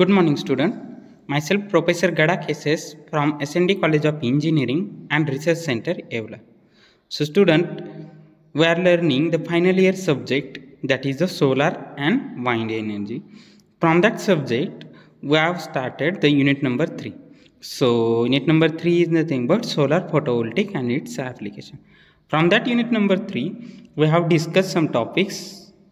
Good morning student. Myself Professor Gada Keses from SND College of Engineering and Research Center Evla. So student, we are learning the final year subject that is the solar and wind energy. From that subject, we have started the unit number 3. So unit number 3 is nothing but solar photovoltaic and its application. From that unit number 3, we have discussed some topics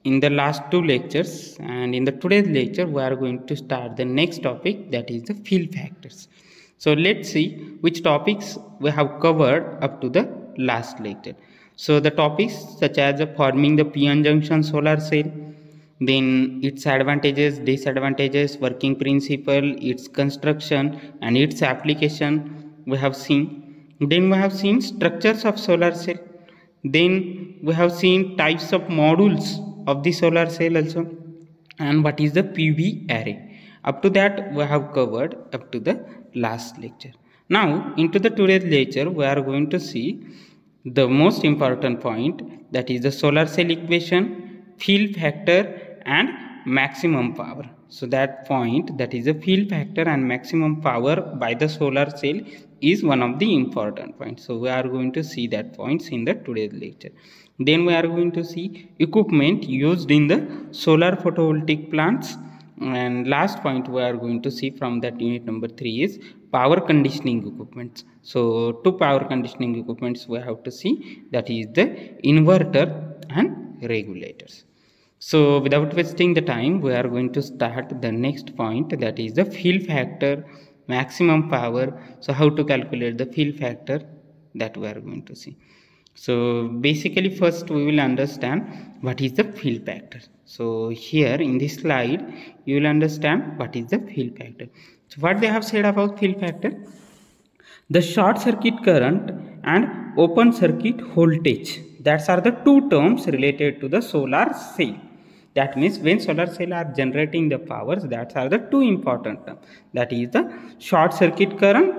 in the last two lectures and in the today's lecture we are going to start the next topic that is the fill factors so let's see which topics we have covered up to the last lecture so the topics such as forming the p-n junction solar cell then its advantages disadvantages working principle its construction and its application we have seen then we have seen structures of solar cell then we have seen types of modules of the solar cell also and what is the PV array up to that we have covered up to the last lecture now into the today's lecture we are going to see the most important point that is the solar cell equation field factor and maximum power so that point that is the field factor and maximum power by the solar cell is one of the important points so we are going to see that points in the today's lecture then we are going to see equipment used in the solar photovoltaic plants. And last point we are going to see from that unit number 3 is power conditioning equipments. So two power conditioning equipments we have to see that is the inverter and regulators. So without wasting the time we are going to start the next point that is the fill factor maximum power. So how to calculate the fill factor that we are going to see so basically first we will understand what is the fill factor so here in this slide you will understand what is the fill factor so what they have said about fill factor the short circuit current and open circuit voltage that are the two terms related to the solar cell that means when solar cell are generating the powers that are the two important terms that is the short circuit current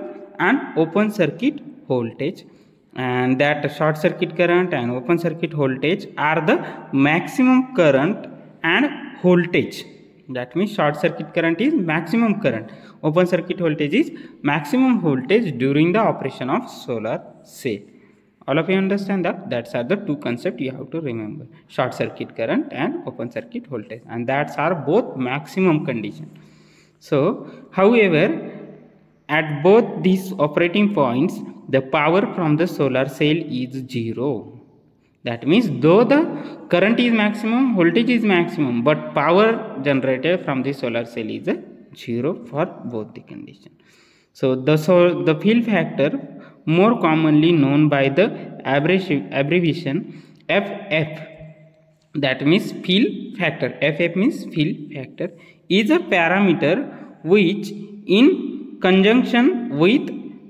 and open circuit voltage and that short circuit current and open circuit voltage are the maximum current and voltage that means short circuit current is maximum current open circuit voltage is maximum voltage during the operation of solar cell all of you understand that that's are the two concepts you have to remember short circuit current and open circuit voltage and that's are both maximum condition so however at both these operating points, the power from the solar cell is zero. That means though the current is maximum, voltage is maximum, but power generated from the solar cell is zero for both the condition. So the, so the fill factor more commonly known by the abbreviation FF that means fill factor FF means fill factor is a parameter which in conjunction with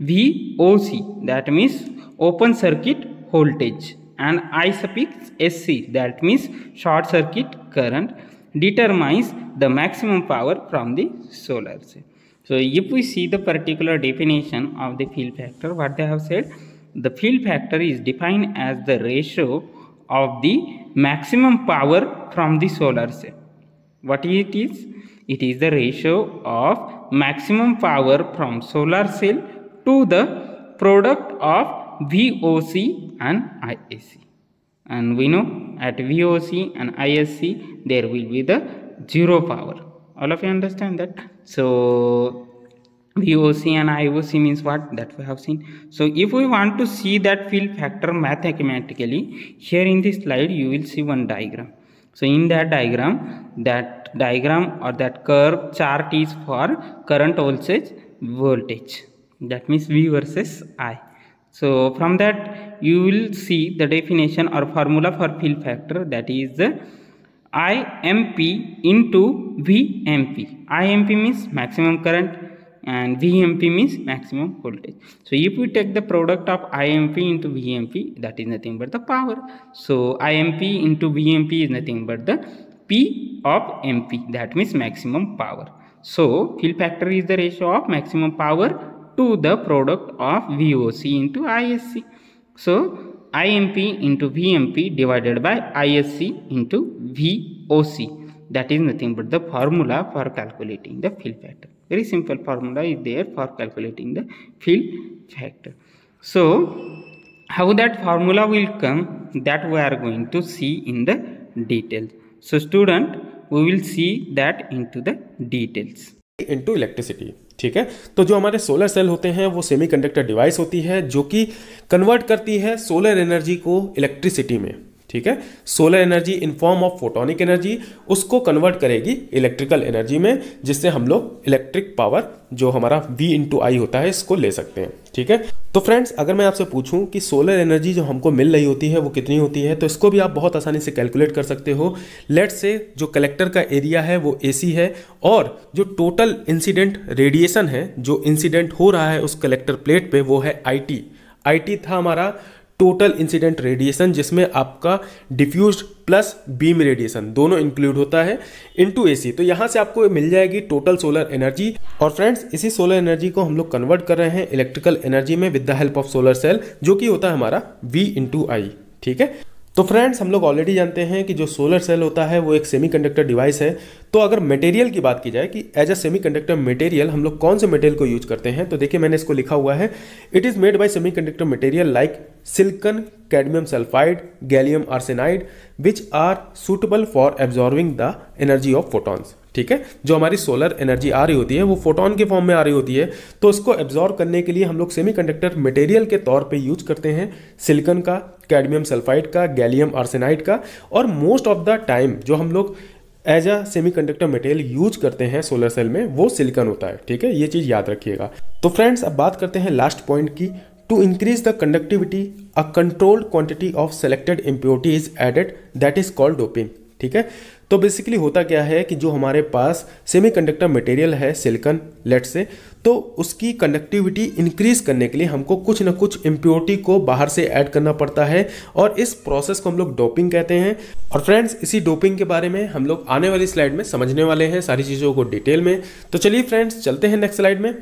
VOC that means open circuit voltage and I suffix SC that means short circuit current determines the maximum power from the solar cell. So if we see the particular definition of the field factor what they have said the field factor is defined as the ratio of the maximum power from the solar cell. What it is? It is the ratio of maximum power from solar cell to the product of VOC and ISC. And we know at VOC and ISC there will be the zero power. All of you understand that? So VOC and IOC means what? That we have seen. So if we want to see that field factor mathematically, here in this slide you will see one diagram. So in that diagram that diagram or that curve chart is for current voltage voltage that means V versus I. So from that you will see the definition or formula for fill factor that is IMP into VMP. IMP means maximum current and VMP means maximum voltage. So if we take the product of IMP into VMP that is nothing but the power. So IMP into VMP is nothing but the P of MP that means maximum power. So fill factor is the ratio of maximum power to the product of VOC into ISC. So IMP into VMP divided by ISC into VOC that is nothing but the formula for calculating the fill factor. Very simple formula is there for calculating the fill factor. So how that formula will come that we are going to see in the details. So student, we will see that into the details. Into electricity. ठीक है तो जो हमारे solar cell होते हैं वो semiconductor device होती है जो कि कन्वर्ट करती है सोलर एनर्जी को इलेक्ट्रिसिटी में ठीक है solar energy in form of photonic energy उसको कन्वर्ट करेगी इलेक्ट्रिकल एनर्जी में जिससे हम लोग इलेक्ट्रिक पावर जो हमारा वी इंटू आई होता है इसको ले सकते हैं ठीक है तो फ्रेंड्स अगर मैं आपसे पूछूं कि सोलर एनर्जी जो हमको मिल रही होती है वो कितनी होती है तो इसको भी आप बहुत आसानी से कैलकुलेट कर सकते हो लेट से जो कलेक्टर का एरिया है वो ए है और जो टोटल इंसिडेंट रेडिएशन है जो इंसिडेंट हो रहा है उस कलेक्टर प्लेट पर वो है आई टी था हमारा टोटल इंसिडेंट रेडिएशन जिसमें आपका डिफ्यूज प्लस बीम रेडिएशन दोनों इंक्लूड होता है इनटू एसी तो यहाँ से आपको मिल जाएगी टोटल सोलर एनर्जी और फ्रेंड्स इसी सोलर एनर्जी को हम लोग कन्वर्ट कर रहे हैं इलेक्ट्रिकल एनर्जी में with the help of solar cell जो कि होता है हमारा वी इंटू आई ठीक है तो फ्रेंड्स हम लोग ऑलरेडी जानते हैं कि जो सोलर सेल होता है वो एक सेमीकंडक्टर डिवाइस है तो अगर मटेरियल की बात की जाए कि एज अ सेमीकंडक्टर मटेरियल हम लोग कौन से मटेरियल को यूज करते हैं तो देखिए मैंने इसको लिखा हुआ है it is made by semiconductor material like silicon cadmium sulphide gallium arsenide which are suitable for absorbing the energy of photons ठीक है जो हमारी सोलर एनर्जी आ रही होती है वो फोटोन के फॉर्म में आ रही होती है तो उसको एब्जॉर्व करने के लिए हम लोग सेमीकंडक्टर मटेरियल के तौर पे यूज करते हैं सिलिकन का कैडमियम सल्फाइड का गैलियम आर्सेनाइड का और मोस्ट ऑफ द टाइम जो हम लोग as a semiconductor material use करते हैं सोलर सेल में वो सिलिकन होता है ठीक है ये चीज़ याद रखिएगा तो फ्रेंड्स अब बात करते हैं लास्ट पॉइंट की to increase the conductivity a controlled quantity of selected impurity is added that is called doping ठीक है तो बेसिकली होता क्या है कि जो हमारे पास सेमीकंडक्टर मटेरियल है सिलिकन लेट से तो उसकी कंडक्टिविटी इंक्रीज करने के लिए हमको कुछ ना कुछ इम्प्योरिटी को बाहर से ऐड करना पड़ता है और इस प्रोसेस को हम लोग डोपिंग कहते हैं और फ्रेंड्स इसी डोपिंग के बारे में हम लोग आने वाली स्लाइड में समझने वाले हैं सारी चीज़ों को डिटेल में तो चलिए फ्रेंड्स चलते हैं नेक्स्ट स्लाइड में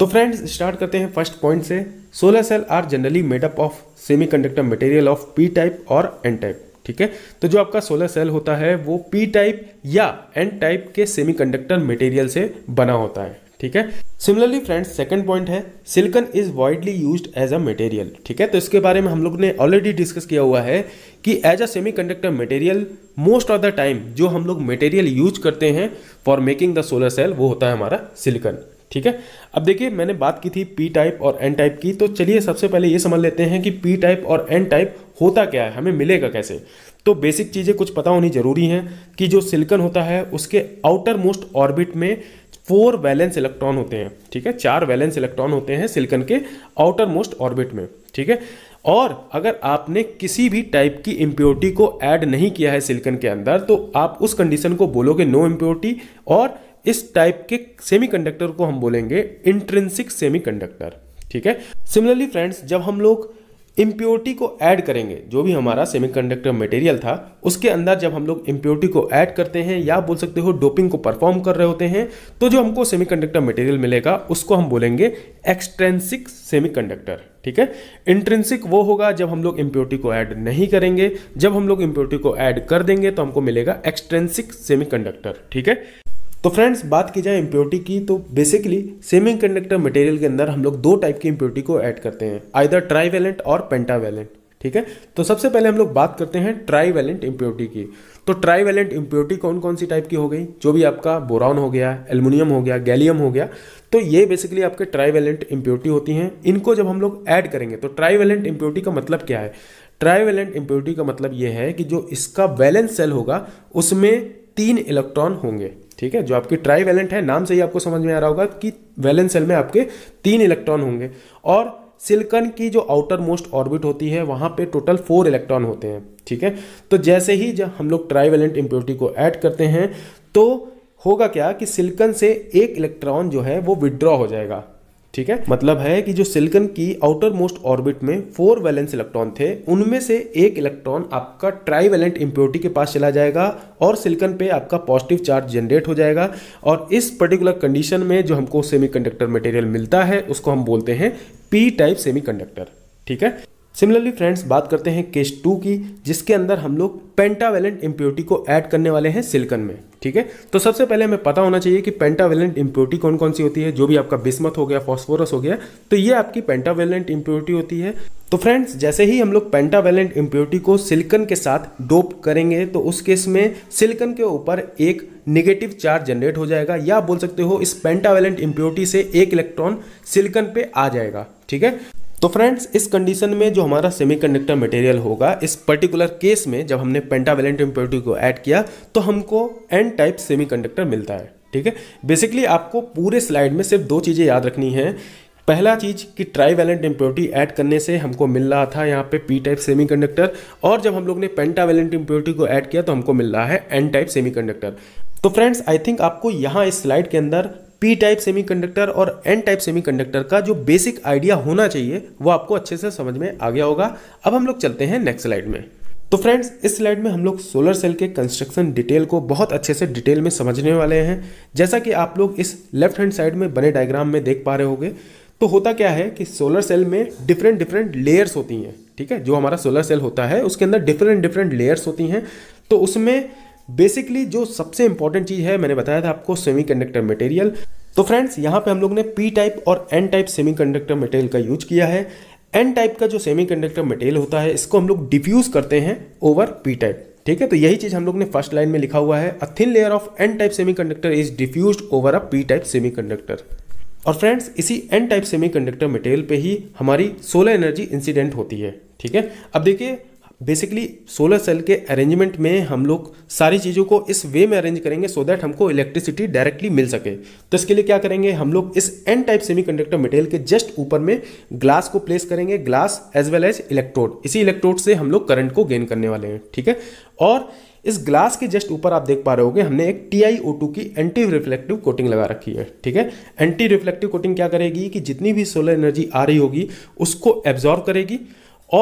तो फ्रेंड्स स्टार्ट करते हैं फर्स्ट पॉइंट से solar cell are generally made up of semiconductor material of P type और एन टाइप ठीक है तो जो आपका सोलर सेल होता है वो पी टाइप या एन टाइप के सेमीकंडक्टर मटेरियल से बना होता है ठीक है सिमिलरली फ्रेंड्स सेकंड पॉइंट है silicon is widely used as a material ठीक है तो इसके बारे में हम लोग ने ऑलरेडी डिस्कस किया हुआ है कि as a semiconductor material most of the time जो हम लोग मटेरियल यूज करते हैं for making the solar cell वो होता है हमारा सिलिकन ठीक है अब देखिए मैंने बात की थी पी टाइप और एन टाइप की तो चलिए सबसे पहले ये समझ लेते हैं कि पी टाइप और एन टाइप होता क्या है हमें मिलेगा कैसे तो बेसिक चीज़ें कुछ पता होनी ज़रूरी हैं कि जो सिलिकन होता है उसके आउटर मोस्ट ऑर्बिट में फोर वैलेंस इलेक्ट्रॉन होते हैं ठीक है चार वैलेंस इलेक्ट्रॉन होते हैं सिलिकन के आउटर मोस्ट ऑर्बिट में ठीक है और अगर आपने किसी भी टाइप की इम्प्योरिटी को ऐड नहीं किया है सिलिकन के अंदर तो आप उस कंडीशन को बोलोगे नो इम्प्योरिटी और इस टाइप के सेमीकंडक्टर को हम बोलेंगे इंट्रेंसिक सेमीकंडक्टर ठीक है सिमिलरली फ्रेंड्स जब हम लोग इम्प्योरिटी को ऐड करेंगे जो भी हमारा सेमीकंडक्टर मटेरियल था उसके अंदर जब हम लोग इम्प्योरिटी को ऐड करते हैं या बोल सकते हो डोपिंग को परफॉर्म कर रहे होते हैं तो जो हमको सेमीकंडक्टर मटेरियल मिलेगा उसको हम बोलेंगे एक्सट्रेंसिक सेमीकंडक्टर ठीक है इंट्रेंसिक वो होगा जब हम लोग इम्प्योरिटी को ऐड नहीं करेंगे जब हम लोग इम्प्योरिटी को ऐड कर देंगे तो हमको मिलेगा एक्सट्रेंसिक सेमी ठीक है तो फ्रेंड्स बात की जाए इम्प्योरिटी की तो बेसिकली सेमी कंडक्टर मटेरियल के अंदर हम लोग दो टाइप की इम्प्योरिटी को ऐड करते हैं आइदर ट्राईवेलेंट और पेंटावेलेंट ठीक है तो सबसे पहले हम लोग बात करते हैं ट्राईवेलेंट इम्प्योरिटी की तो ट्राईवेलेंट इम्प्योरिटी कौन कौन सी टाइप की हो गई जो भी आपका बोरॉन हो गया एल्युमिनियम हो गया गैलियम हो गया तो ये बेसिकली आपके ट्राईवेलेंट इम्प्योरिटी होती हैं इनको जब हम लोग ऐड करेंगे तो ट्राईवेलेंट इम्प्योरिटी का मतलब क्या है ट्राईवेलेंट इम्प्योरिटी का मतलब ये है कि जो इसका बैलेंस सेल होगा उसमें तीन इलेक्ट्रॉन होंगे ठीक है जो आपकी ट्राई वैलेंट है नाम से ही आपको समझ में आ रहा होगा कि वैलेंस सेल में आपके तीन इलेक्ट्रॉन होंगे और सिलिकन की जो आउटर मोस्ट ऑर्बिट होती है वहां पे टोटल फोर इलेक्ट्रॉन होते हैं ठीक है तो जैसे ही जब हम लोग ट्राई वैलेंट इम्प्योरिटी को ऐड करते हैं तो होगा क्या कि सिलिकन से एक इलेक्ट्रॉन जो है वो विड्रॉ हो जाएगा ठीक है मतलब है कि जो सिलिकन की आउटर मोस्ट ऑर्बिट में फोर वैलेंस इलेक्ट्रॉन थे उनमें से एक इलेक्ट्रॉन आपका ट्राई वैलेंट इम्प्योरिटी के पास चला जाएगा और सिलिकन पे आपका पॉजिटिव चार्ज जनरेट हो जाएगा और इस पर्टिकुलर कंडीशन में जो हमको सेमीकंडक्टर मटेरियल मिलता है उसको हम बोलते हैं पी टाइप सेमीकंडक्टर ठीक है सिमिलरली फ्रेंड्स बात करते हैं केस टू की जिसके अंदर हम लोग पेंटावेलेंट इम्प्योरिटी को ऐड करने वाले हैं सिल्कन में ठीक है तो सबसे पहले हमें पता होना चाहिए कि पेंटावेलेंट इम्प्योरिटी कौन कौन सी होती है जो भी आपका बिस्मत हो गया फॉस्फोरस हो गया तो ये आपकी पेंटावेलेंट इम्प्योरिटी होती है तो फ्रेंड्स जैसे ही हम लोग पेंटावेलेंट इम्प्योरिटी को सिल्कन के साथ डोप करेंगे तो उस केस में सिल्कन के ऊपर एक नेगेटिव चार्ज जनरेट हो जाएगा या बोल सकते हो इस पेंटावेलेंट इम्प्योरिटी से एक इलेक्ट्रॉन सिल्कन पे आ जाएगा ठीक है तो फ्रेंड्स इस कंडीशन में जो हमारा सेमीकंडक्टर मटेरियल होगा इस पर्टिकुलर केस में जब हमने पेंटावेलेंट इम्प्योरिटी को ऐड किया तो हमको एन टाइप सेमीकंडक्टर मिलता है ठीक है बेसिकली आपको पूरे स्लाइड में सिर्फ दो चीज़ें याद रखनी है पहला चीज़ कि ट्राई वैलेंट इम्प्योरिटी ऐड करने से हमको मिल रहा था यहाँ पे पी टाइप सेमीकंडक्टर और जब हम लोग ने पेंटा वैलेंट इम्प्योरिटी को ऐड किया तो हमको मिल रहा है एन टाइप सेमीकंडक्टर तो फ्रेंड्स आई थिंक आपको यहाँ इस स्लाइड के अंदर पी टाइप सेमीकंडक्टर और एन टाइप सेमीकंडक्टर का जो बेसिक आइडिया होना चाहिए वो आपको अच्छे से समझ में आ गया होगा अब हम लोग चलते हैं नेक्स्ट स्लाइड में तो फ्रेंड्स इस स्लाइड में हम लोग सोलर सेल के कंस्ट्रक्शन डिटेल को बहुत अच्छे से डिटेल में समझने वाले हैं जैसा कि आप लोग इस लेफ्ट हैंड साइड में बने डायग्राम में देख पा रहे होगे तो होता क्या है कि सोलर सेल में डिफरेंट डिफरेंट लेयर्स होती हैं ठीक है जो हमारा सोलर सेल होता है उसके अंदर डिफरेंट डिफरेंट लेयर्स होती हैं तो उसमें बेसिकली जो सबसे इंपॉर्टेंट चीज़ है मैंने बताया था आपको सेमी कंडक्टर मटेरियल तो फ्रेंड्स यहाँ पे हम लोग ने पी टाइप और एन टाइप कंडक्टर मटेरियल का यूज किया है एन टाइप का जो कंडक्टर मटेरियल होता है इसको हम लोग डिफ्यूज करते हैं ओवर पी टाइप ठीक है तो यही चीज हम लोग ने फर्स्ट लाइन में लिखा हुआ है a thin layer of N type conductor is diffuse over a P type conductor और फ्रेंड्स इसी एन टाइप कंडक्टर मटेरियल पे ही हमारी सोलर एनर्जी इंसिडेंट होती है ठीक है अब देखिए बेसिकली सोलर सेल के अरेंजमेंट में हम लोग सारी चीज़ों को इस वे में अरेंज करेंगे सो so दैट हमको इलेक्ट्रिसिटी डायरेक्टली मिल सके तो इसके लिए क्या करेंगे हम लोग इस एन टाइप सेमीकंडक्टर मटेरियल के जस्ट ऊपर में ग्लास को प्लेस करेंगे glass as well as electrode इसी इलेक्ट्रोड से हम लोग करंट को गेन करने वाले हैं ठीक है और इस ग्लास के जस्ट ऊपर आप देख पा रहे होंगे हमने एक टी आई ओ टू की एंटी रिफ्लेक्टिव कोटिंग लगा रखी है ठीक है एंटी रिफ्लेक्टिव कोटिंग क्या करेगी कि जितनी भी सोलर एनर्जी आ रही होगी उसको एब्जॉर्व करेगी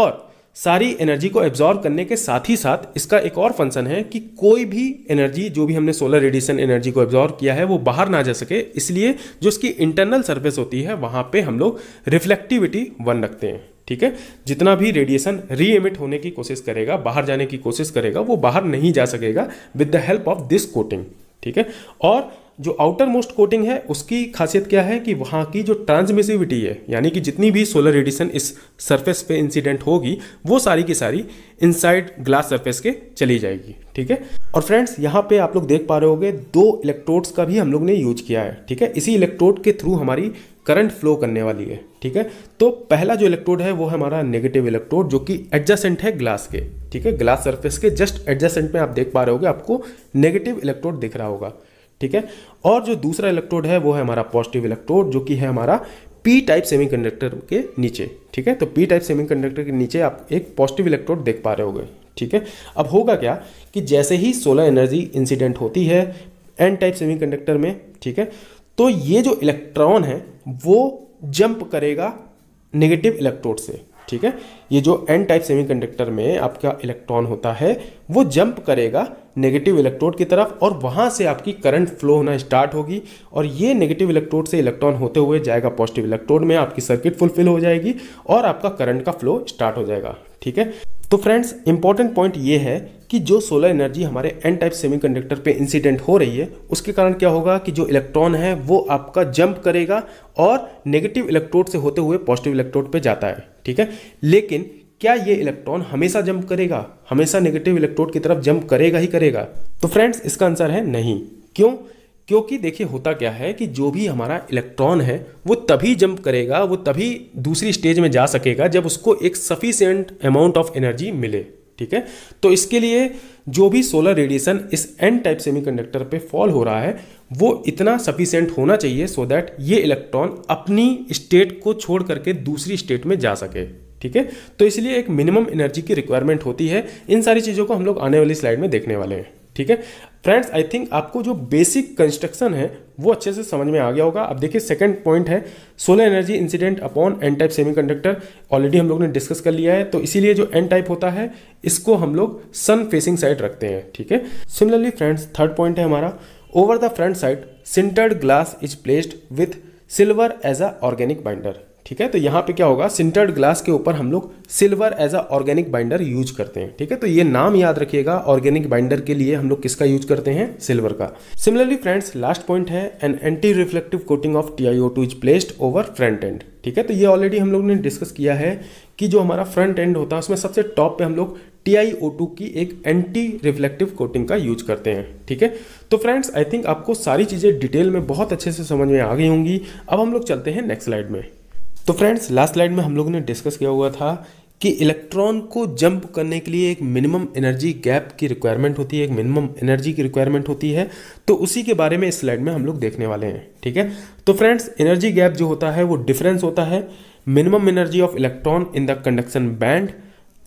और सारी एनर्जी को एब्जॉर्व करने के साथ ही साथ इसका एक और फंक्शन है कि कोई भी एनर्जी जो भी हमने सोलर रेडिएशन एनर्जी को एब्जॉर्व किया है वो बाहर ना जा सके इसलिए जो इसकी इंटरनल सर्फेस होती है वहाँ पे हम लोग रिफ्लेक्टिविटी वन रखते हैं ठीक है जितना भी रेडिएशन री एमिट होने की कोशिश करेगा बाहर जाने की कोशिश करेगा वो बाहर नहीं जा सकेगा with the help of this coating ठीक है और जो आउटर मोस्ट कोटिंग है उसकी खासियत क्या है कि वहाँ की जो ट्रांसमिसिविटी है यानी कि जितनी भी सोलर रेडिएशन इस सरफेस पे इंसिडेंट होगी वो सारी की सारी इनसाइड ग्लास सरफेस के चली जाएगी ठीक है और फ्रेंड्स यहाँ पे आप लोग देख पा रहे होगे दो इलेक्ट्रोड्स का भी हम लोग ने यूज किया है ठीक है इसी इलेक्ट्रोड के थ्रू हमारी करंट फ्लो करने वाली है ठीक है तो पहला जो इलेक्ट्रोड है वो है हमारा नेगेटिव इलेक्ट्रोड जो कि एडजस्टेंट है ग्लास के ठीक है ग्लास सरफेस के जस्ट एडजस्टेंट में आप देख पा रहे होगे आपको नेगेटिव इलेक्ट्रोड दिख रहा होगा ठीक है और जो दूसरा इलेक्ट्रोड है वो है हमारा पॉजिटिव इलेक्ट्रोड जो कि है हमारा पी टाइप सेमीकंडक्टर के नीचे ठीक है तो पी टाइप सेमीकंडक्टर के नीचे आप एक पॉजिटिव इलेक्ट्रोड देख पा रहे होगे ठीक है अब होगा क्या कि जैसे ही सोलर एनर्जी इंसिडेंट होती है एन टाइप सेमीकंडक्टर में ठीक है तो ये जो इलेक्ट्रॉन है वो जंप करेगा नेगेटिव इलेक्ट्रोड से ठीक है ये जो एन टाइप सेमीकंडक्टर में आपका इलेक्ट्रॉन होता है वो जंप करेगा नेगेटिव इलेक्ट्रोड की तरफ और वहाँ से आपकी करंट फ्लो होना स्टार्ट होगी और ये नेगेटिव इलेक्ट्रोड से इलेक्ट्रॉन होते हुए जाएगा पॉजिटिव इलेक्ट्रोड में आपकी सर्किट फुलफिल हो जाएगी और आपका करंट का फ्लो स्टार्ट हो जाएगा ठीक है तो फ्रेंड्स इंपॉर्टेंट पॉइंट ये है कि जो सोलर एनर्जी हमारे एन टाइप सेमीकंडक्टर पे इंसिडेंट हो रही है उसके कारण क्या होगा कि जो इलेक्ट्रॉन है वो आपका जंप करेगा और नेगेटिव इलेक्ट्रोड से होते हुए पॉजिटिव इलेक्ट्रोड पे जाता है ठीक है लेकिन क्या ये इलेक्ट्रॉन हमेशा जंप करेगा हमेशा नेगेटिव इलेक्ट्रोड की तरफ जंप करेगा ही करेगा तो फ्रेंड्स इसका आंसर है नहीं क्यों क्योंकि देखिए होता क्या है कि जो भी हमारा इलेक्ट्रॉन है वो तभी जंप करेगा वो तभी दूसरी स्टेज में जा सकेगा जब उसको एक सफिशियंट अमाउंट ऑफ एनर्जी मिले ठीक है तो इसके लिए जो भी सोलर रेडिएशन इस एन टाइप सेमीकंडक्टर पे फॉल हो रहा है वो इतना सफिशेंट होना चाहिए सो so दैट ये इलेक्ट्रॉन अपनी स्टेट को छोड़ करके दूसरी स्टेट में जा सके ठीक है तो इसलिए एक मिनिमम एनर्जी की रिक्वायरमेंट होती है इन सारी चीज़ों को हम लोग आने वाली स्लाइड में देखने वाले हैं ठीक है फ्रेंड्स आई थिंक आपको जो बेसिक कंस्ट्रक्शन है वो अच्छे से समझ में आ गया होगा अब देखिए सेकंड पॉइंट है solar energy incident upon N type semiconductor already हम लोग ने डिस्कस कर लिया है तो इसीलिए जो एन टाइप होता है इसको हम लोग सन फेसिंग साइड रखते हैं ठीक है सिमिलरली फ्रेंड्स थर्ड पॉइंट है हमारा over the front side sintered glass is placed with silver as a organic binder ठीक है तो यहाँ पे क्या होगा सिंटर्ड ग्लास के ऊपर हम लोग silver as a organic binder use करते हैं ठीक है तो ये नाम याद रखिएगा ऑर्गेनिक बाइंडर के लिए हम लोग किसका यूज करते हैं सिल्वर का सिमिलरली फ्रेंड्स लास्ट पॉइंट है an anti reflective coating of T I O two is placed over front end ठीक है तो ये ऑलरेडी हम लोग ने डिस्कस किया है कि जो हमारा फ्रंट एंड होता है उसमें सबसे टॉप पे हम लोग टी आई ओ टू की एक एंटी रिफ्लेक्टिव कोटिंग का यूज करते हैं ठीक है तो फ्रेंड्स आई थिंक आपको सारी चीज़ें डिटेल में बहुत अच्छे से समझ में आ गई होंगी अब हम लोग चलते हैं नेक्स्ट स्लाइड में तो फ्रेंड्स लास्ट स्लाइड में हम लोगों ने डिस्कस किया हुआ था कि इलेक्ट्रॉन को जंप करने के लिए एक मिनिमम एनर्जी गैप की रिक्वायरमेंट होती है एक मिनिमम एनर्जी की रिक्वायरमेंट होती है तो उसी के बारे में इस स्लाइड में हम लोग देखने वाले हैं ठीक है तो फ्रेंड्स एनर्जी गैप जो होता है वो डिफरेंस होता है minimum energy of electron in the conduction band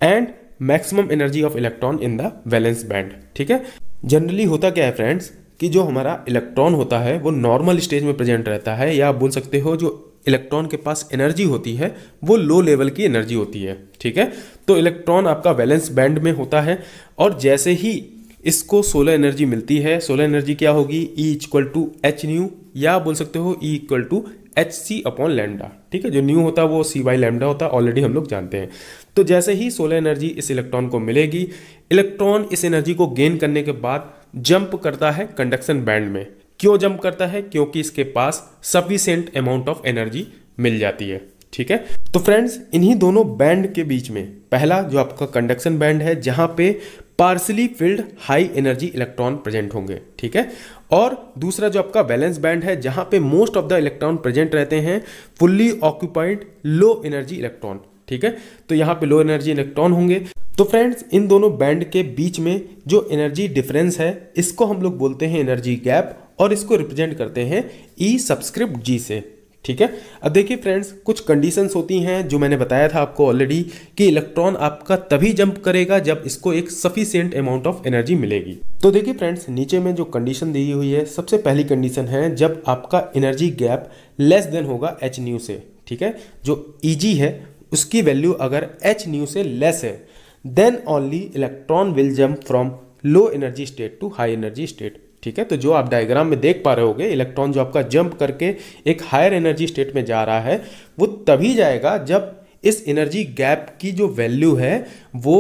and maximum energy of electron in the valence band ठीक है जनरली होता क्या है फ्रेंड्स कि जो हमारा इलेक्ट्रॉन होता है वो नॉर्मल स्टेज में प्रेजेंट रहता है या आप बोल सकते हो जो इलेक्ट्रॉन के पास एनर्जी होती है वो लो लेवल की एनर्जी होती है ठीक है तो इलेक्ट्रॉन आपका वैलेंस बैंड में होता है और जैसे ही इसको सोलर एनर्जी मिलती है सोलर एनर्जी क्या होगी E equal to H nu या बोल सकते हो E equal to H C upon lambda ठीक है जो न्यू होता है वो सी बाई लैमडा होता है ऑलरेडी हम लोग जानते हैं तो जैसे ही सोलर एनर्जी इस इलेक्ट्रॉन को मिलेगी इलेक्ट्रॉन इस एनर्जी को गेन करने के बाद जंप करता है कंडक्शन बैंड में क्यों जंप करता है क्योंकि इसके पास सफिशेंट अमाउंट ऑफ एनर्जी मिल जाती है ठीक है तो फ्रेंड्स इन्हीं दोनों बैंड के बीच में पहला जो आपका कंडक्शन बैंड है जहां पे partially filled high energy electron present होंगे ठीक है और दूसरा जो आपका बैलेंस बैंड है जहां पे most of the electron present रहते हैं fully occupied low energy electron ठीक है तो यहाँ पे लो एनर्जी इलेक्ट्रॉन होंगे तो फ्रेंड्स इन दोनों बैंड के बीच में जो एनर्जी डिफरेंस है इसको हम लोग बोलते हैं एनर्जी गैप और इसको रिप्रेजेंट करते हैं ई सब्सक्रिप्ट जी से ठीक है अब देखिए फ्रेंड्स कुछ कंडीशंस होती हैं जो मैंने बताया था आपको ऑलरेडी कि इलेक्ट्रॉन आपका तभी जंप करेगा जब इसको एक सफिशियंट अमाउंट ऑफ एनर्जी मिलेगी तो देखिए फ्रेंड्स नीचे में जो कंडीशन दी हुई है सबसे पहली कंडीशन है जब आपका एनर्जी गैप लेस देन होगा एच न्यू से ठीक है जो ई है उसकी वैल्यू अगर एच न्यू से लेस है then only electron will jump from low energy state to high energy state ठीक है तो जो आप डायग्राम में देख पा रहे होगे इलेक्ट्रॉन जो आपका जंप करके एक हायर एनर्जी स्टेट में जा रहा है वो तभी जाएगा जब इस एनर्जी गैप की जो वैल्यू है वो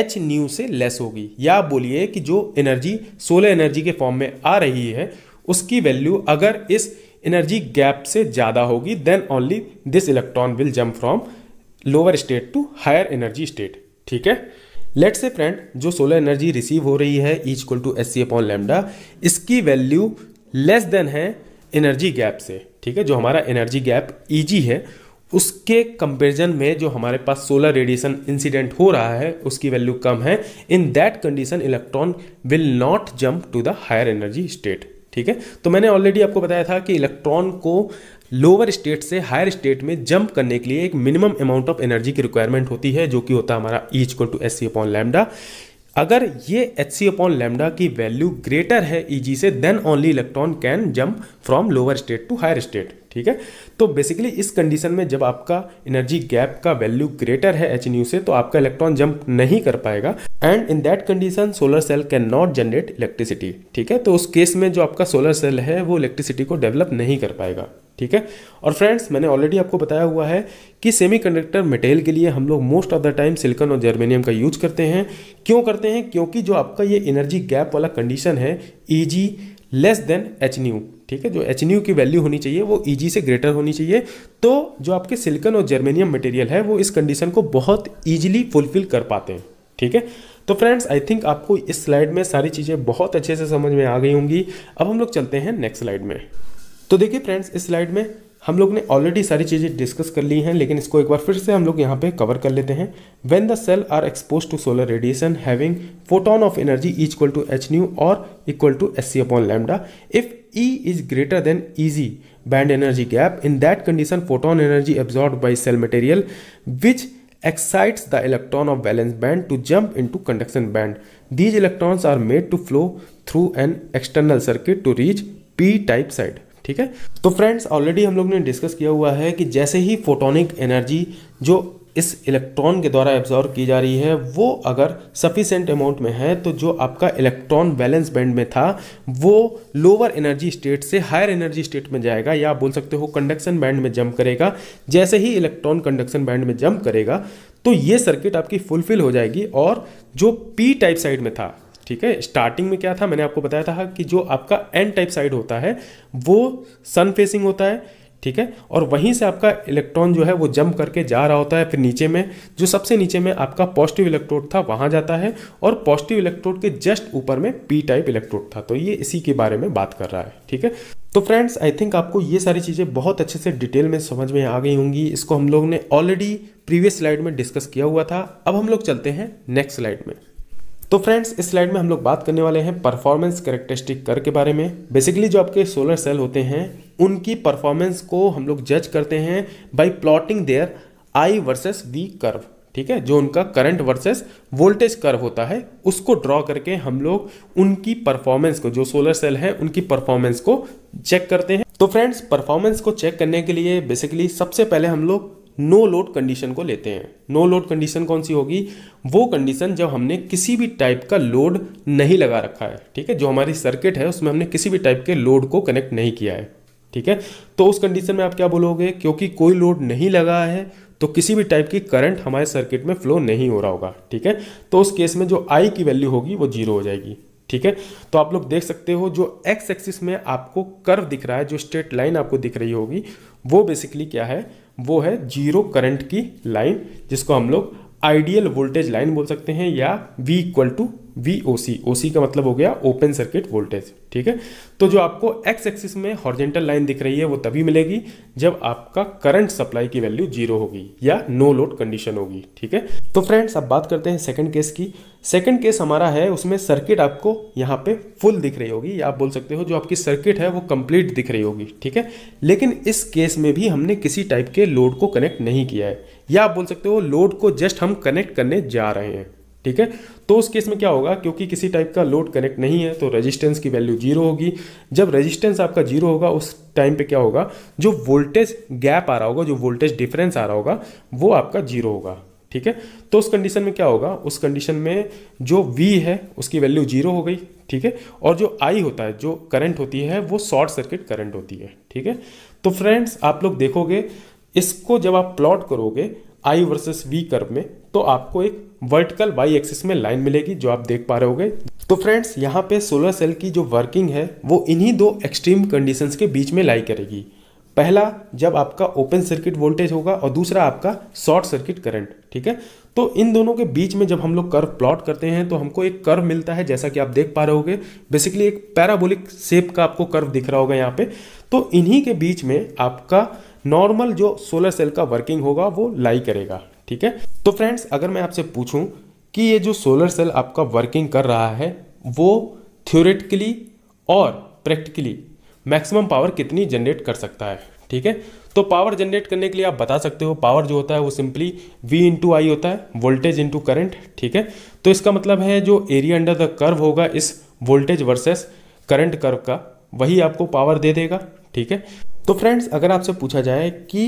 एच न्यू से लेस होगी या बोलिए कि जो एनर्जी सोलर एनर्जी के फॉर्म में आ रही है उसकी वैल्यू अगर इस एनर्जी गैप से ज़्यादा होगी then only this electron will jump from lower state to higher energy state ठीक है लेट से फ्रेंड जो सोलर एनर्जी रिसीव हो रही है is equal to S C upon lambda इसकी वैल्यू लेस देन है एनर्जी गैप से ठीक है जो हमारा एनर्जी गैप ईजी है उसके कंपेरिजन में जो हमारे पास सोलर रेडिएशन इंसिडेंट हो रहा है उसकी वैल्यू कम है in that condition electron will not jump to the higher energy state ठीक है तो मैंने ऑलरेडी आपको बताया था कि इलेक्ट्रॉन को लोअर स्टेट से हायर स्टेट में जंप करने के लिए एक मिनिमम अमाउंट ऑफ एनर्जी की रिक्वायरमेंट होती है जो कि होता है हमारा E equal to S C upon lambda अगर ये एच सी अपॉन लेमडा की वैल्यू ग्रेटर है ई e जी से then only electron can jump from lower state to higher state ठीक है तो बेसिकली इस कंडीशन में जब आपका एनर्जी गैप का वैल्यू ग्रेटर है एच न्यू से तो आपका इलेक्ट्रॉन जंप नहीं कर पाएगा and in that condition solar cell can not generate electricity ठीक है तो उस केस में जो आपका सोलर सेल है वो इलेक्ट्रिसिटी को डेवलप नहीं कर पाएगा ठीक है और फ्रेंड्स मैंने ऑलरेडी आपको बताया हुआ है कि सेमीकंडक्टर मेटेरियल के लिए हम लोग most of the time silicon और जर्मेनियम का यूज करते हैं क्यों करते हैं क्योंकि जो आपका ये एनर्जी गैप वाला कंडीशन है E less than H nu ठीक है जो एच न्यू की वैल्यू होनी चाहिए वो ई से ग्रेटर होनी चाहिए तो जो आपके सिल्कन और जर्मेनियम मटेरियल है वो इस कंडीशन को बहुत ईजिली फुलफिल कर पाते हैं ठीक है तो फ्रेंड्स आई थिंक आपको इस स्लाइड में सारी चीज़ें बहुत अच्छे से समझ में आ गई होंगी अब हम लोग चलते हैं नेक्स्ट स्लाइड में तो देखिए फ्रेंड्स इस स्लाइड में हम लोग ने ऑलरेडी सारी चीज़ें डिस्कस कर ली हैं लेकिन इसको एक बार फिर से हम लोग यहाँ पे कवर कर लेते हैं when the cell are expose to solar radiation having photon of energy equal to H nu और equal to S C upon lambda if E is greater than E G band energy gap in that condition photon energy absorb by cell material which the electron of valence band to jump into conduction band these electrons are made to flow through an external circuit to reach P type side ठीक है तो friends already हम लोग ने discuss किया हुआ है कि जैसे ही फोटोनिक एनर्जी जो इस इलेक्ट्रॉन के द्वारा एब्जॉर्व की जा रही है वो अगर सफिशेंट अमाउंट में है तो जो आपका इलेक्ट्रॉन बैलेंस बैंड में था वो लोअर एनर्जी स्टेट से हायर एनर्जी स्टेट में जाएगा या बोल सकते हो कंडक्शन बैंड में जंप करेगा जैसे ही इलेक्ट्रॉन कंडक्शन बैंड में जंप करेगा तो ये सर्किट आपकी फुलफिल हो जाएगी और जो पी टाइप साइड में था ठीक है स्टार्टिंग में क्या था मैंने आपको बताया था कि जो आपका एन टाइप साइड होता है वो सन फेसिंग होता है ठीक है और वहीं से आपका इलेक्ट्रॉन जो है वो जंप करके जा रहा होता है फिर नीचे में जो सबसे नीचे में आपका पॉजिटिव इलेक्ट्रोड था वहां जाता है और पॉजिटिव इलेक्ट्रोड के जस्ट ऊपर में पी टाइप इलेक्ट्रोड था तो ये इसी के बारे में बात कर रहा है ठीक है तो फ्रेंड्स आई थिंक आपको ये सारी चीज़ें बहुत अच्छे से डिटेल में समझ में आ गई होंगी इसको हम लोग ने ऑलरेडी प्रीवियस स्लाइड में डिस्कस किया हुआ था अब हम लोग चलते हैं नेक्स्ट स्लाइड में तो फ्रेंड्स इस स्लाइड में हम लोग बात करने वाले हैं परफॉर्मेंस करेक्टरिस्टिक कर के बारे में बेसिकली जो आपके सोलर सेल होते हैं उनकी परफॉर्मेंस को हम लोग जज करते हैं by plotting their I versus V curve ठीक है जो उनका करंट वर्सेस वोल्टेज कर्व होता है उसको ड्रॉ करके हम लोग उनकी परफॉर्मेंस को जो सोलर सेल है उनकी परफॉर्मेंस को चेक करते हैं तो फ्रेंड्स परफॉर्मेंस को चेक करने के लिए बेसिकली सबसे पहले हम लोग नो लोड कंडीशन को लेते हैं नो लोड कंडीशन कौन सी होगी वो कंडीशन जब हमने किसी भी टाइप का लोड नहीं लगा रखा है ठीक है जो हमारी सर्किट है उसमें हमने किसी भी टाइप के लोड को कनेक्ट नहीं किया है ठीक है तो उस कंडीशन में आप क्या बोलोगे क्योंकि कोई लोड नहीं लगा है तो किसी भी टाइप की करंट हमारे सर्किट में फ्लो नहीं हो रहा होगा ठीक है तो उस केस में जो आई की वैल्यू होगी वो जीरो हो जाएगी ठीक है तो आप लोग देख सकते हो जो एक्स एक्सिस में आपको कर्व दिख रहा है जो स्ट्रेट लाइन आपको दिख रही होगी वो बेसिकली क्या है वो है जीरो करंट की लाइन जिसको हम लोग आइडियल वोल्टेज लाइन बोल सकते हैं या V equal to V O C O C का मतलब हो गया ओपन सर्किट वोल्टेज ठीक है तो जो आपको एक्स एक्सिस में हॉर्जेंटल लाइन दिख रही है वो तभी मिलेगी जब आपका करंट सप्लाई की वैल्यू जीरो होगी या नो लोड कंडीशन होगी ठीक है तो फ्रेंड्स अब बात करते हैं सेकंड केस की सेकंड केस हमारा है उसमें सर्किट आपको यहाँ पे फुल दिख रही होगी या आप बोल सकते हो जो आपकी सर्किट है वो कंप्लीट दिख रही होगी ठीक है लेकिन इस केस में भी हमने किसी टाइप के लोड को कनेक्ट नहीं किया है या आप बोल सकते हो लोड को जस्ट हम कनेक्ट करने जा रहे हैं ठीक है तो उस केस में क्या होगा क्योंकि किसी टाइप का लोड कनेक्ट नहीं है तो रेजिस्टेंस की वैल्यू जीरो होगी जब रेजिस्टेंस आपका जीरो होगा उस टाइम पे क्या होगा जो वोल्टेज गैप आ रहा होगा जो वोल्टेज डिफरेंस आ रहा होगा वो आपका जीरो होगा ठीक है तो उस कंडीशन में क्या होगा उस कंडीशन में जो वी है उसकी वैल्यू जीरो हो गई ठीक है और जो आई होता है जो करंट होती है वो शॉर्ट सर्किट करंट होती है ठीक है तो फ्रेंड्स आप लोग देखोगे इसको जब आप प्लॉट करोगे आई वर्सेस वी कर्व में तो आपको एक वर्टिकल वाई एक्सिस में लाइन मिलेगी जो आप देख पा रहे होगे तो फ्रेंड्स यहाँ पे सोलर सेल की जो वर्किंग है वो इन्हीं दो एक्सट्रीम कंडीशंस के बीच में लाई करेगी पहला जब आपका ओपन सर्किट वोल्टेज होगा और दूसरा आपका शॉर्ट सर्किट करंट ठीक है तो इन दोनों के बीच में जब हम लोग कर्व प्लॉट करते हैं तो हमको एक कर्व मिलता है जैसा कि आप देख पा रहे होगे बेसिकली एक पैराबोलिक शेप का आपको कर्व दिख रहा होगा यहाँ पे तो इन्हीं के बीच में आपका नॉर्मल जो सोलर सेल का वर्किंग होगा वो लाई करेगा ठीक है तो फ्रेंड्स अगर मैं आपसे पूछूं कि ये जो सोलर सेल आपका वर्किंग कर रहा है वो थ्योरेटिकली और प्रैक्टिकली मैक्सिमम पावर कितनी जनरेट कर सकता है ठीक है तो पावर जनरेट करने के लिए आप बता सकते हो पावर जो होता है वो सिंपली V इंटू आई होता है वोल्टेज इंटू करंट ठीक है तो इसका मतलब है जो एरिया अंडर द कर्व होगा इस वोल्टेज वर्सेस करंट कर्व का वही आपको पावर दे देगा ठीक है तो फ्रेंड्स अगर आपसे पूछा जाए कि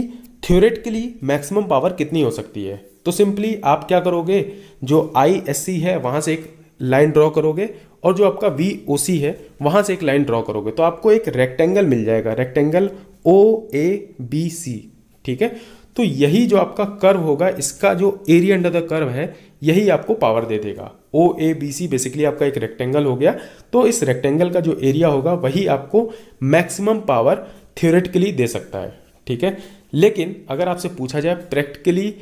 थ्योरेटिकली मैक्सिमम पावर कितनी हो सकती है तो सिंपली आप क्या करोगे जो आई एस सी है वहाँ से एक लाइन ड्रॉ करोगे और जो आपका वी ओ सी है वहाँ से एक लाइन ड्रॉ करोगे तो आपको एक रेक्टेंगल मिल जाएगा rectangle O A B C ठीक है तो यही जो आपका कर्व होगा इसका जो एरिया अंडर द कर्व है यही आपको पावर दे देगा ओ ए बी सी बेसिकली आपका एक रेक्टेंगल हो गया तो इस रेक्टेंगल का जो एरिया होगा वही आपको मैक्सिमम पावर थियोरेटिकली दे सकता है ठीक है लेकिन अगर आपसे पूछा जाए प्रैक्टिकली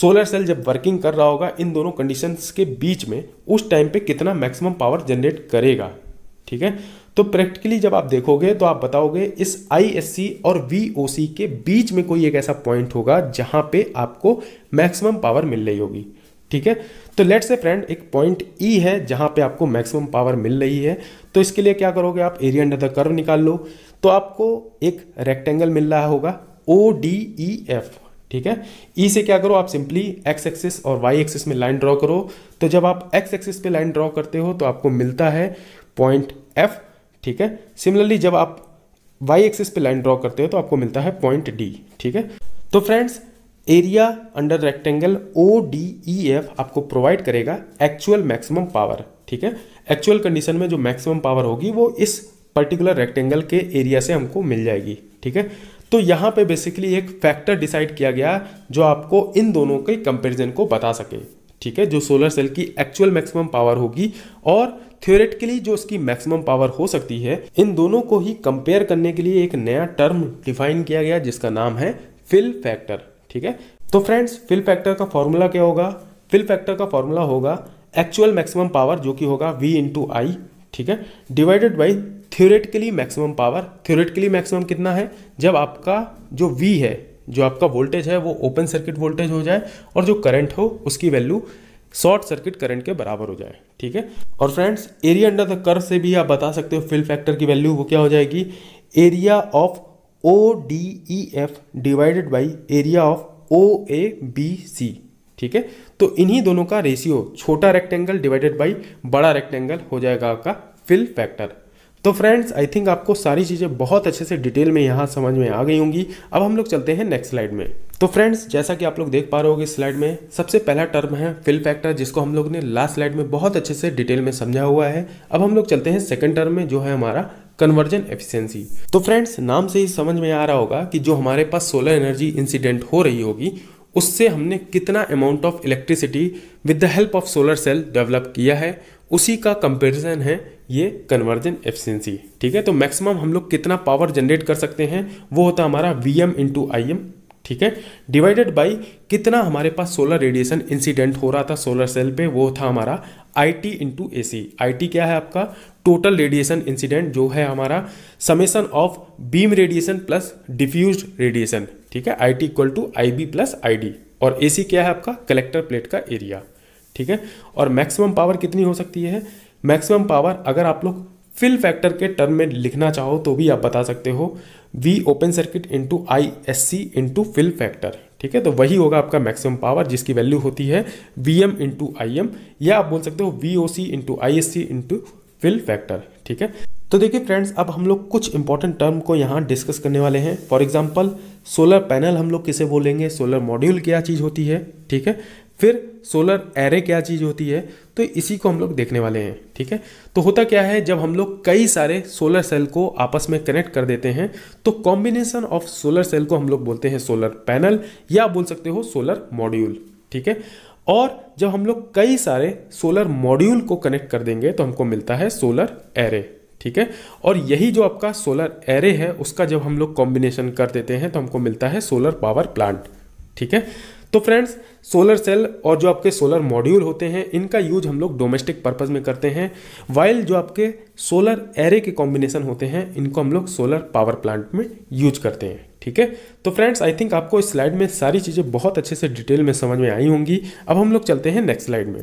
सोलर सेल जब वर्किंग कर रहा होगा इन दोनों कंडीशंस के बीच में उस टाइम पे कितना मैक्सिमम पावर जनरेट करेगा ठीक है तो प्रैक्टिकली जब आप देखोगे तो आप बताओगे इस आईएससी और वीओसी के बीच में कोई एक ऐसा पॉइंट होगा जहां पे आपको मैक्सिमम पावर मिल रही होगी ठीक है तो लेट्स से फ्रेंड एक पॉइंट ई e है जहां पे आपको मैक्सिमम पावर मिल रही है तो इसके लिए क्या करोगे आप एरिया अंडर द कर्व निकाल लो तो आपको एक रेक्टेंगल मिल रहा होगा ओ डी ई एफ ठीक है ई e से क्या करो आप सिंपली एक्स एक्सिस और वाई एक्सिस में लाइन ड्रॉ करो तो जब आप एक्स एक्सिस पे लाइन ड्रॉ करते हो तो आपको मिलता है पॉइंट एफ ठीक है सिमिलरली जब आप वाई एक्सिस पे लाइन ड्रॉ करते हो तो आपको मिलता है पॉइंट डी ठीक है तो friends area under rectangle O D E F आपको प्रोवाइड करेगा एक्चुअल मैक्सिमम पावर ठीक है एक्चुअल कंडीशन में जो मैक्सिमम पावर होगी वो इस पर्टिकुलर रेक्टेंगल के एरिया से हमको मिल जाएगी ठीक है तो यहाँ पे बेसिकली एक फैक्टर डिसाइड किया गया जो आपको इन दोनों के कंपेरिजन को बता सके ठीक है जो सोलर सेल की एक्चुअल मैक्सिमम पावर होगी और थियोरेटिकली जो उसकी मैक्सिमम पावर हो सकती है इन दोनों को ही कंपेयर करने के लिए एक नया टर्म डिफाइन किया गया जिसका नाम है फिल फैक्टर ठीक है तो फ्रेंड्स फिल फैक्टर का फॉर्मूला क्या होगा फिल फैक्टर का फॉर्मूला होगा एक्चुअल मैक्सिमम पावर जो कि होगा वी इंटू आई ठीक है divided by theoretically maximum power theoretically maximum कितना है जब आपका जो वी है जो आपका वोल्टेज है वो ओपन सर्किट वोल्टेज हो जाए और जो करंट हो उसकी वैल्यू शॉर्ट सर्किट करंट के बराबर हो जाए ठीक है और friends area under the curve से भी आप बता सकते हो फिल फैक्टर की वैल्यू वो क्या हो जाएगी area of O D E F divided by area of O A B C ठीक है तो इन्हीं दोनों का रेशियो छोटा रेक्टेंगल डिवाइडेड बाई बड़ा रेक्टेंगल हो जाएगा आपका फिल फैक्टर तो फ्रेंड्स आई थिंक आपको सारी चीज़ें बहुत अच्छे से डिटेल में यहाँ समझ में आ गई होंगी अब हम लोग चलते हैं नेक्स्ट स्लाइड में तो फ्रेंड्स जैसा कि आप लोग देख पा रहे हो इस स्लाइड में सबसे पहला टर्म है फिल फैक्टर जिसको हम लोग ने लास्ट स्लाइड में बहुत अच्छे से डिटेल में समझा हुआ है अब हम लोग चलते हैं सेकेंड टर्म में जो है हमारा कन्वर्जन एफिशियंसी तो फ्रेंड्स नाम से ही समझ में आ रहा होगा कि जो हमारे पास सोलर एनर्जी इंसिडेंट हो रही होगी उससे हमने कितना amount of electricity with the help of solar cell develop किया है उसी का कंपैरिजन है ये कन्वर्जन एफिशिएंसी ठीक है तो मैक्सिमम हम लोग कितना पावर जनरेट कर सकते हैं वो होता हमारा V M into I M ठीक है डिवाइडेड बाई कितना हमारे पास सोलर रेडिएशन इंसिडेंट हो रहा था सोलर सेल पे वो था हमारा I T into A C I T क्या है आपका टोटल रेडिएशन इंसिडेंट जो है हमारा summation of beam radiation plus diffuse radiation ठीक है I T equal to I B plus I D और ए सी क्या है आपका कलेक्टर प्लेट का एरिया ठीक है और मैक्सिमम पावर कितनी हो सकती है मैक्सिमम पावर अगर आप लोग फिल फैक्टर के टर्म में लिखना चाहो तो भी आप बता सकते हो V open circuit into I S C into fill factor ठीक है तो वही होगा आपका मैक्सिमम पावर जिसकी वैल्यू होती है V M into I M या आप बोल सकते हो V O C into I S C into fill factor ठीक है तो देखिए फ्रेंड्स अब हम लोग कुछ इंपॉर्टेंट टर्म को यहाँ डिस्कस करने वाले हैं फॉर एग्जाम्पल सोलर पैनल हम लोग किसे बोलेंगे सोलर मॉड्यूल क्या चीज़ होती है ठीक है फिर सोलर एरे क्या चीज़ होती है तो इसी को हम लोग देखने वाले हैं ठीक है तो होता क्या है जब हम लोग कई सारे सोलर सेल को आपस में कनेक्ट कर देते हैं तो कॉम्बिनेशन ऑफ सोलर सेल को हम लोग बोलते हैं सोलर पैनल या बोल सकते हो सोलर मॉड्यूल ठीक है और जब हम लोग कई सारे सोलर मॉड्यूल को कनेक्ट कर देंगे तो हमको मिलता है सोलर एरे ठीक है और यही जो आपका सोलर एरे है उसका जब हम लोग कॉम्बिनेशन कर देते हैं तो हमको मिलता है सोलर पावर प्लांट ठीक है तो फ्रेंड्स सोलर सेल और जो आपके सोलर मॉड्यूल होते हैं इनका यूज हम लोग डोमेस्टिक पर्पज़ में करते हैं वाइल जो आपके सोलर एरे के कॉम्बिनेशन होते हैं इनको हम लोग सोलर पावर प्लांट में यूज करते हैं ठीक है तो फ्रेंड्स आई थिंक आपको इस स्लाइड में सारी चीज़ें बहुत अच्छे से डिटेल में समझ में आई होंगी अब हम लोग चलते हैं नेक्स्ट स्लाइड में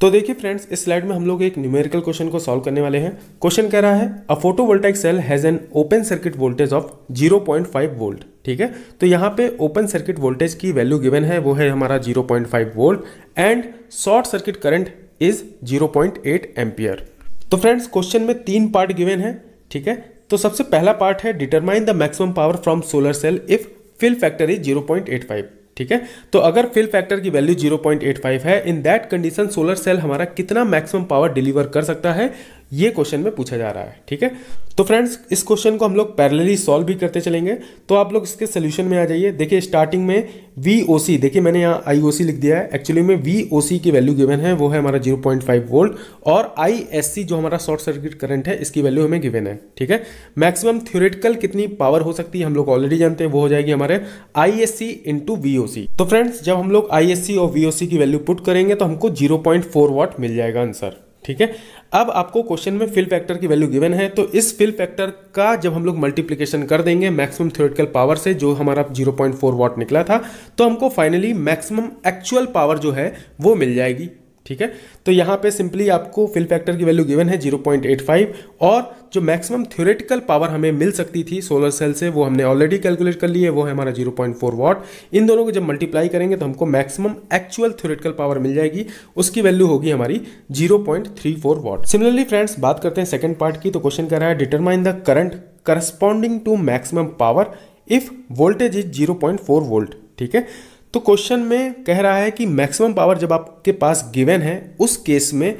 तो देखिए फ्रेंड्स इस स्लाइड में हम लोग एक न्यूमेरिकल क्वेश्चन को सॉल्व करने वाले हैं क्वेश्चन कह रहा है a photovoltaic cell has an open circuit voltage of 0.5 volt ठीक है तो यहाँ पे ओपन सर्किट वोल्टेज की वैल्यू गिवन है वो है हमारा 0.5 volt and short circuit current is 0.8 ampere तो फ्रेंड्स क्वेश्चन में तीन पार्ट गिवन है ठीक है तो सबसे पहला पार्ट है determine the maximum power from solar cell if fill factor is 0.85 ठीक है तो अगर फिल फैक्टर की वैल्यू 0.85 है in that condition solar cell हमारा कितना मैक्सिमम पावर डिलीवर कर सकता है ये क्वेश्चन में पूछा जा रहा है ठीक है तो फ्रेंड्स इस क्वेश्चन को हम लोग पैरेलली सॉल्व भी करते चलेंगे तो आप लोग इसके सोल्यूशन में आ जाइए देखिए स्टार्टिंग में वी ओ सी देखिए मैंने यहाँ आई ओ सी लिख दिया है एक्चुअली में वी ओ सी की वैल्यू गिवन है वो है हमारा 0.5 पॉइंट वोल्ट और आई एस सी जो हमारा शॉर्ट सर्किट करंट है इसकी वैल्यू हमें गिवन है ठीक है मैक्सिमम थ्योरेटिकल कितनी पावर हो सकती है हम लोग ऑलरेडी जानते हैं वो हो जाएगी हमारे I S C into V O C तो फ्रेंड्स जब हम लोग आई एस सी और वी ओ सी की वैल्यू पुट करेंगे तो हमको जीरो पॉइंट फोर वाट मिल जाएगा आंसर ठीक है अब आपको क्वेश्चन में फिल फैक्टर की वैल्यू गिवन है तो इस फिल फैक्टर का जब हम लोग मल्टीप्लीकेशन कर देंगे मैक्सिमम थ्योरेटिकल पावर से जो हमारा 0.4 वाट निकला था तो हमको फाइनली मैक्सिमम एक्चुअल पावर जो है वो मिल जाएगी ठीक है तो यहाँ पे सिंपली आपको फिल फैक्टर की वैल्यू गिवन है 0.85 और जो मैक्सिमम थ्योरेटिकल पावर हमें मिल सकती थी सोलर सेल से वो हमने ऑलरेडी कैलकुलेट कर ली है वो है हमारा 0.4 वॉट इन दोनों को जब मल्टीप्लाई करेंगे तो हमको मैक्सिमम एक्चुअल थ्योरेटिकल पावर मिल जाएगी उसकी वैल्यू होगी हमारी 0.34 वॉट सिमिलरली फ्रेंड्स बात करते हैं सेकेंड पार्ट की तो क्वेश्चन कह रहा है determine the current corresponding to maximum power if voltage is zero point four volt ठीक है तो क्वेश्चन में कह रहा है कि मैक्सिमम पावर जब आपके पास गिवन है उस केस में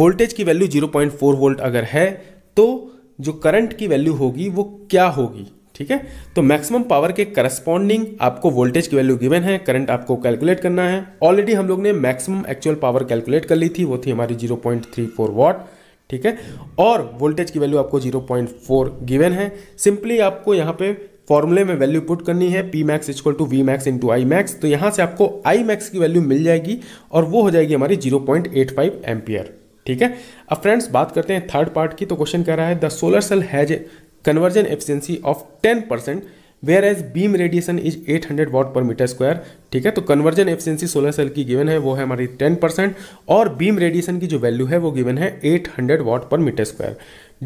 वोल्टेज की वैल्यू 0.4 वोल्ट अगर है तो जो करंट की वैल्यू होगी वो क्या होगी ठीक है तो मैक्सिमम पावर के करस्पॉन्डिंग आपको वोल्टेज की वैल्यू गिवन है करंट आपको कैलकुलेट करना है ऑलरेडी हम लोग ने मैक्सिमम एक्चुअल पावर कैलकुलेट कर ली थी वो थी हमारी 0.34 वॉट ठीक है और वोल्टेज की वैल्यू आपको 0.4 गिवन है सिंपली आपको यहाँ पे फॉर्मूले में वैल्यू पुट करनी है P max equal to V max into I max तो यहां से आपको आई मैक्स की वैल्यू मिल जाएगी और वो हो जाएगी हमारी zero point eight five ampere ठीक है अब फ्रेंड्स बात करते हैं थर्ड पार्ट की तो क्वेश्चन कह रहा है the solar cell has conversion efficiency of ten percent whereas beam radiation is 800 hundred watt per metre square ठीक है तो कन्वर्जन एफिशियंसी सोलर सेल की गिवन है वो है हमारी 10 परसेंट और बीम रेडिएशन की जो वैल्यू है वो गिवन है 800 hundred watt per metre square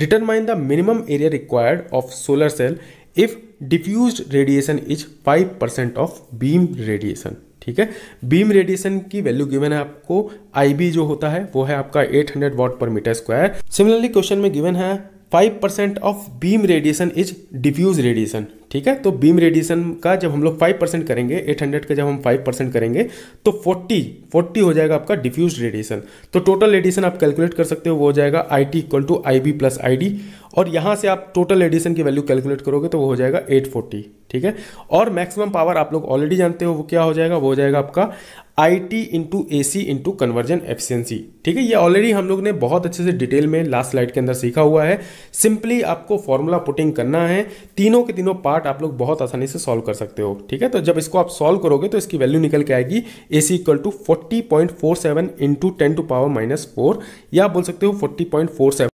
determine the minimum area required of solar cell if diffuse radiation is five percent of beam radiation ठीक है बीम रेडिएशन की वैल्यू गिवन है आपको आईबी जो होता है वो है आपका 800 hundred watt per metre square similarly question में गिवन है five percent of beam radiation is diffuse radiation ठीक है तो बीम रेडिएशन का जब हम लोग फाइव परसेंट करेंगे एट हंड्रेड का जब हम फाइव परसेंट करेंगे तो फोर्टी फोर्टी हो जाएगा आपका डिफ्यूज रेडिएशन तो टोटल रेडिएशन आप कैलकुलेट कर सकते हो वो हो जाएगा I T equal to I B plus I D और यहाँ से आप टोटल रेडिएशन की वैल्यू कैलकुलेट करोगे तो वो हो जाएगा एट फोर्टी ठीक है और मैक्सिमम पावर आप लोग ऑलरेडी जानते हो वो क्या हो जाएगा वो हो जाएगा आपका I T into A C into conversion efficiency ठीक है ये ऑलरेडी हम लोग ने बहुत अच्छे से डिटेल में लास्ट स्लाइड के अंदर सीखा हुआ है सिंपली आपको फॉर्मूला पुटिंग करना है तीनों के तीनों पार्ट पार्ट आप लोग बहुत आसानी से सॉल्व कर सकते हो ठीक है तो जब इसको आप सॉल्व करोगे तो इसकी वैल्यू निकल के आएगी A C equal to forty point four seven into ten to power minus four या बोल सकते हो फोर्टी पॉइंट फोर सेवन